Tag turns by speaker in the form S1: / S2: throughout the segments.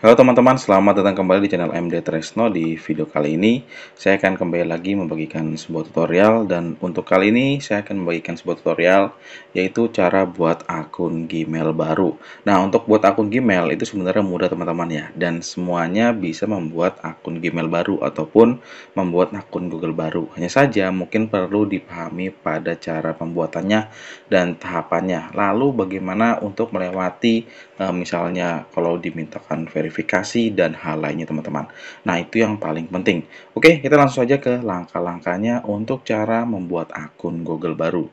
S1: Halo teman-teman, selamat datang kembali di channel MD Tresno. Di video kali ini, saya akan kembali lagi membagikan sebuah tutorial dan untuk kali ini saya akan membagikan sebuah tutorial yaitu cara buat akun Gmail baru. Nah, untuk buat akun Gmail itu sebenarnya mudah teman-teman ya dan semuanya bisa membuat akun Gmail baru ataupun membuat akun Google baru. Hanya saja mungkin perlu dipahami pada cara pembuatannya dan tahapannya. Lalu bagaimana untuk melewati eh, misalnya kalau dimintakan verifikasi verifikasi dan hal lainnya teman-teman. Nah itu yang paling penting. Oke, kita langsung aja ke langkah-langkahnya untuk cara membuat akun Google baru.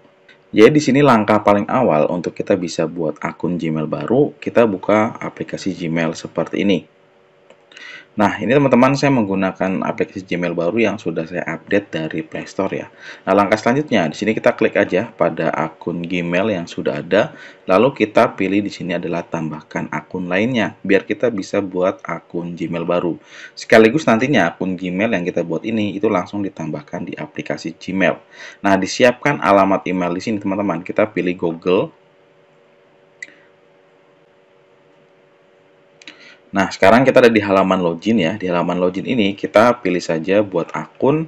S1: Jadi ya, di sini langkah paling awal untuk kita bisa buat akun Gmail baru, kita buka aplikasi Gmail seperti ini. Nah, ini teman-teman saya menggunakan aplikasi Gmail baru yang sudah saya update dari Play Store ya. Nah, langkah selanjutnya di sini kita klik aja pada akun Gmail yang sudah ada, lalu kita pilih di sini adalah tambahkan akun lainnya biar kita bisa buat akun Gmail baru. Sekaligus nantinya akun Gmail yang kita buat ini itu langsung ditambahkan di aplikasi Gmail. Nah, disiapkan alamat email di sini teman-teman. Kita pilih Google Nah, sekarang kita ada di halaman login ya. Di halaman login ini kita pilih saja buat akun.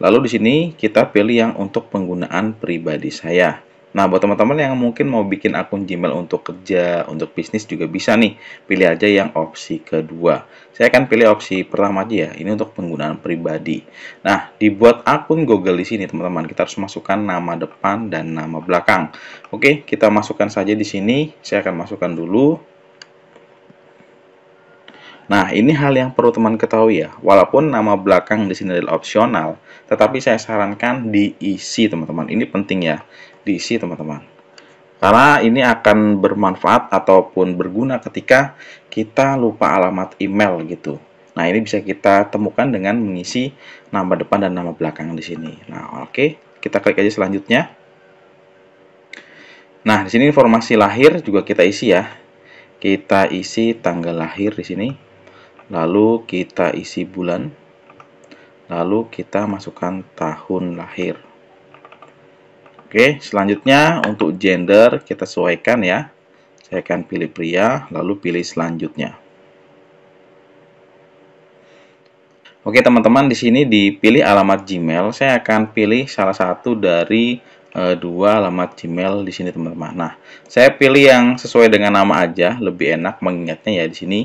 S1: Lalu di sini kita pilih yang untuk penggunaan pribadi saya. Nah, buat teman-teman yang mungkin mau bikin akun Gmail untuk kerja, untuk bisnis juga bisa nih. Pilih aja yang opsi kedua. Saya akan pilih opsi pertama aja ya. Ini untuk penggunaan pribadi. Nah, dibuat akun Google di sini, teman-teman. Kita harus masukkan nama depan dan nama belakang. Oke, kita masukkan saja di sini. Saya akan masukkan dulu Nah, ini hal yang perlu teman ketahui ya. Walaupun nama belakang di sini adalah opsional, tetapi saya sarankan diisi, teman-teman. Ini penting ya, diisi, teman-teman. Karena ini akan bermanfaat ataupun berguna ketika kita lupa alamat email gitu. Nah, ini bisa kita temukan dengan mengisi nama depan dan nama belakang di sini. Nah, oke, okay. kita klik aja selanjutnya. Nah, di sini informasi lahir juga kita isi ya. Kita isi tanggal lahir di sini lalu kita isi bulan, lalu kita masukkan tahun lahir. Oke, selanjutnya untuk gender kita sesuaikan ya. Saya akan pilih pria, lalu pilih selanjutnya. Oke teman-teman, di sini dipilih alamat Gmail. Saya akan pilih salah satu dari e, dua alamat Gmail di sini teman-teman. Nah, saya pilih yang sesuai dengan nama aja, lebih enak mengingatnya ya di sini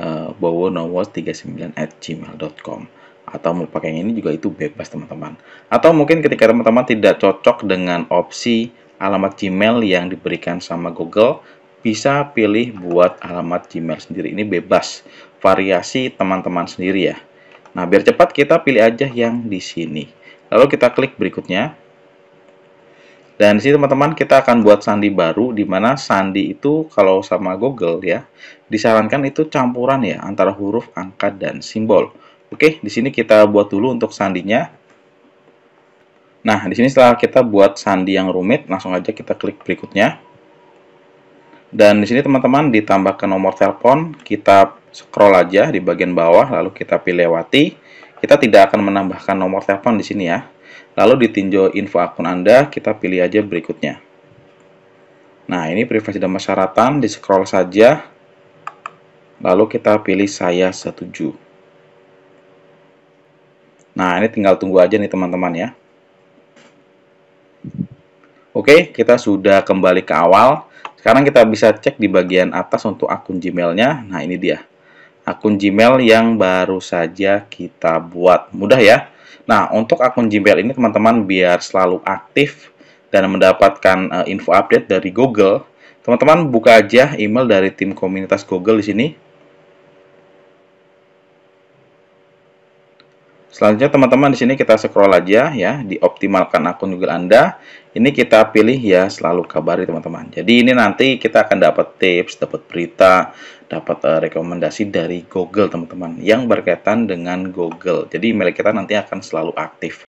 S1: Eh, bowonowos 39 at gmail.com atau mau pakai yang ini juga itu bebas teman-teman atau mungkin ketika teman-teman tidak cocok dengan opsi alamat Gmail yang diberikan sama Google bisa pilih buat alamat Gmail sendiri ini bebas variasi teman-teman sendiri ya nah biar cepat kita pilih aja yang di sini lalu kita klik berikutnya dan di sini teman-teman kita akan buat sandi baru di mana sandi itu kalau sama Google ya disarankan itu campuran ya antara huruf, angka dan simbol. Oke, di sini kita buat dulu untuk sandinya. Nah, di sini setelah kita buat sandi yang rumit, langsung aja kita klik berikutnya. Dan di sini teman-teman ditambahkan nomor telepon, kita scroll aja di bagian bawah lalu kita pilih lewati. Kita tidak akan menambahkan nomor telepon di sini ya. Lalu ditinjau info akun Anda, kita pilih aja berikutnya. Nah, ini privasi dan persyaratan, di scroll saja. Lalu kita pilih saya setuju. Nah, ini tinggal tunggu aja nih teman-teman ya. Oke, kita sudah kembali ke awal. Sekarang kita bisa cek di bagian atas untuk akun Gmailnya. Nah, ini dia. Akun Gmail yang baru saja kita buat. Mudah ya. Nah, untuk akun Gmail ini teman-teman biar selalu aktif dan mendapatkan uh, info update dari Google, teman-teman buka aja email dari tim komunitas Google di sini Selanjutnya teman-teman di sini kita scroll aja ya, dioptimalkan akun Google Anda. Ini kita pilih ya selalu kabari teman-teman. Jadi ini nanti kita akan dapat tips, dapat berita, dapat uh, rekomendasi dari Google teman-teman yang berkaitan dengan Google. Jadi milik kita nanti akan selalu aktif.